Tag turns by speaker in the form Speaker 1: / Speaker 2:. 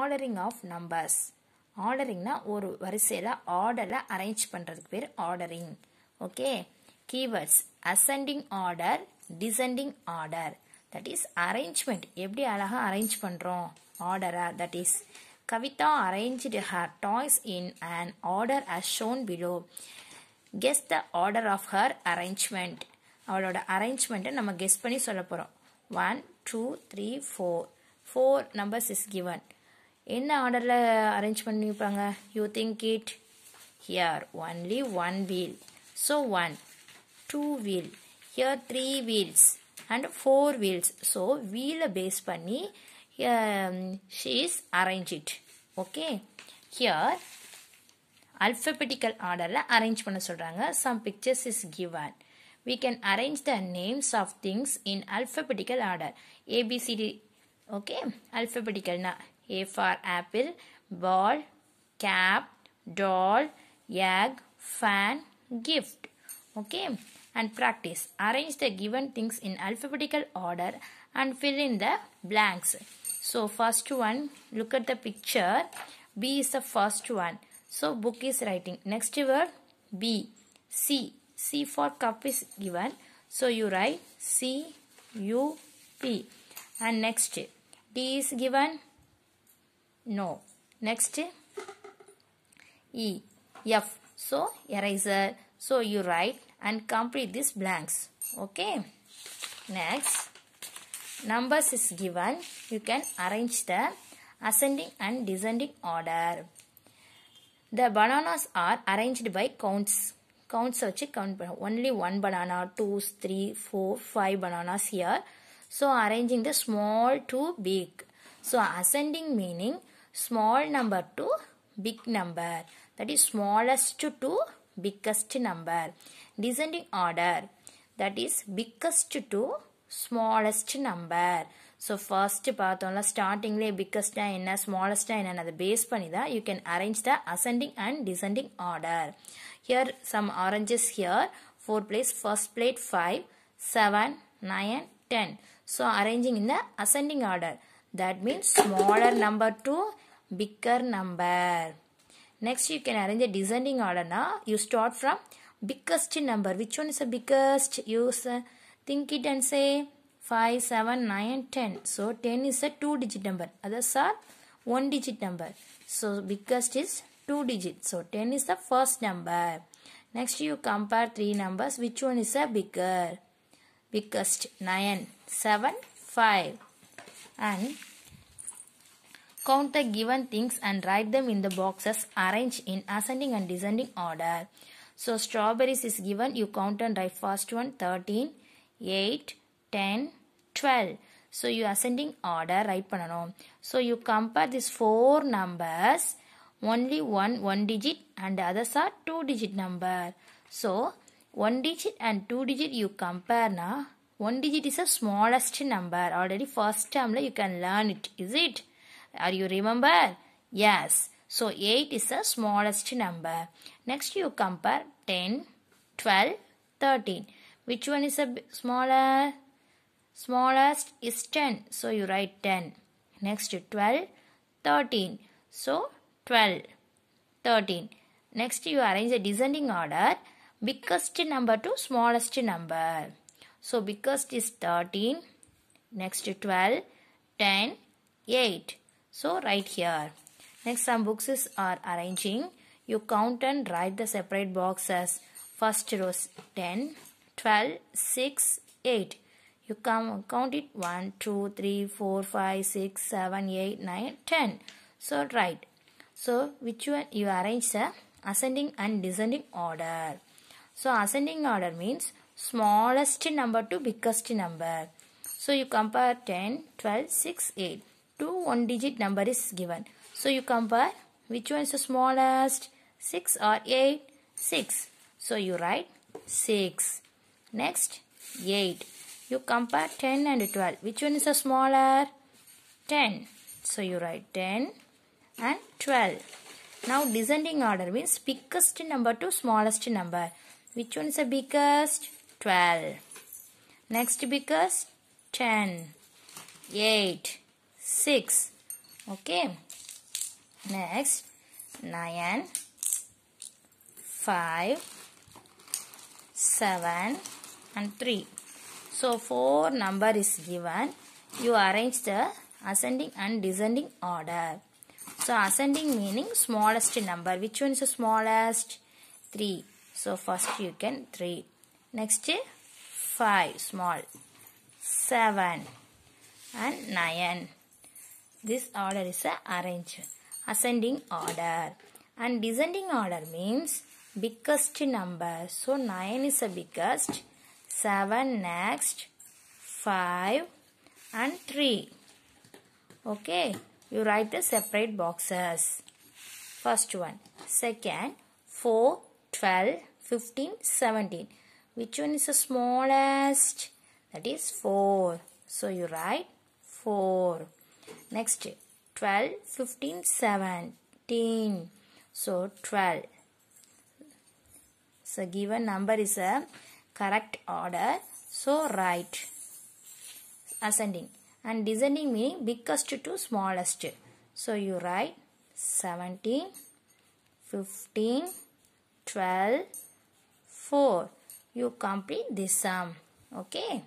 Speaker 1: Ordering of numbers ஆர்டரிங்னா ஒரு வரிசையில் ஆர்டரில் அரேஞ்ச் பண்ணுறதுக்கு பேர் ordering okay keywords ascending order descending order that is arrangement எப்படி அழகாக அரேஞ்ச் பண்ணுறோம் ஆர்டராக that is Kavitha arrange her toys in and order as shown below guess the order of her arrangement அவளோட அரேஞ்ச்மெண்ட்டை நம்ம கெஸ் பண்ணி சொல்ல போகிறோம் one two three four four numbers is given என்ன ஆர்டரில் அரேஞ்ச் பண்ணி வைப்பாங்க you think it here only one wheel so one two wheel here three wheels and four wheels so வீலை பேஸ் பண்ணி she's is arrange it okay here alphabetical ஆர்டரில் arrange பண்ண சொல்கிறாங்க some pictures is given we can arrange the names of things in alphabetical order A B C D okay alphabetical A for apple, ball, cap, doll, egg, fan, gift. Okay. And practice. Arrange the given things in alphabetical order and fill in the blanks. So first one, look at the picture. B is the first one. So book is writing. Next word, B. C. C for cup is given. So you write C U P. And next, D is given. No. Next, E, F. So, eraser. So, you write and complete these blanks. Okay. Next, numbers is given. You can arrange the ascending and descending order. The bananas are arranged by counts. Counts வச்சு count Only one banana, two, three, four, five bananas here. So arranging the small to big. So ascending meaning small number to big number that is smallest to biggest number descending order that is biggest to smallest number so first part on starting the biggest and smallest and the base panida you can arrange the ascending and descending order here some oranges here 4 place first plate 5 7 9 10 so arranging in the ascending order that means smaller number to bigger number. Next you can arrange a descending order now. You start from biggest number. Which one is the biggest? You think it and say 5, 7, 9, 10. So 10 is a 2 digit number. Others are 1 digit number. So biggest is 2 digit. So 10 is the first number. Next you compare 3 numbers. Which one is a bigger? Biggest 9, 7, 5. And Count the given things and write them in the boxes arranged in ascending and descending order. So strawberries is given. You count and write first one 13, 8, 10, 12. So you ascending order write பண்ணணும். So you compare these four numbers. Only one one digit and the others are two digit number. So one digit and two digit you compare na. One digit is a smallest number. Already first term you can learn it. Is it? Are you remember? Yes. So 8 is the smallest number. Next you compare 10, 12, 13. Which one is the smaller? Smallest is 10. So you write 10. Next 12, 13. So 12, 13. Next you arrange the descending order. Biggest number to smallest number. So biggest is 13. Next 12, 10, 8. So right here. Next some books are arranging. You count and write the separate boxes. First row 10, 12, 6, 8. You come, count it 1, 2, 3, 4, 5, 6, 7, 8, 9, 10. So write. So which one you arrange the ascending and descending order. So ascending order means smallest number to biggest number. So you compare 10, 12, 6, 8 two one digit number is given. So you compare which one is the smallest 6 or 8 6 so you write 6 next 8 you compare 10 and 12 which one is the smaller 10 so you write 10 and 12 now descending order means biggest number to smallest number which one is the biggest 12 next biggest 10 8 6 okay next 9 5 7 and 3 so four number is given you arrange the ascending and descending order so ascending meaning smallest number which one is the smallest 3 so first you can 3 next 5 small 7 and 9 this order is a arrange ascending order and descending order means biggest number. So 9 is the biggest, 7 next, 5 and 3. Okay, you write the separate boxes. First one, second, 4, 12, 15, 17. Which one is the smallest? That is 4. So you write 4. Next 12, 15, 17. So 12. So given number is a correct order. So right. Ascending. And descending meaning biggest to smallest. So you write 17, 15, 12, 4. You complete this sum. Okay.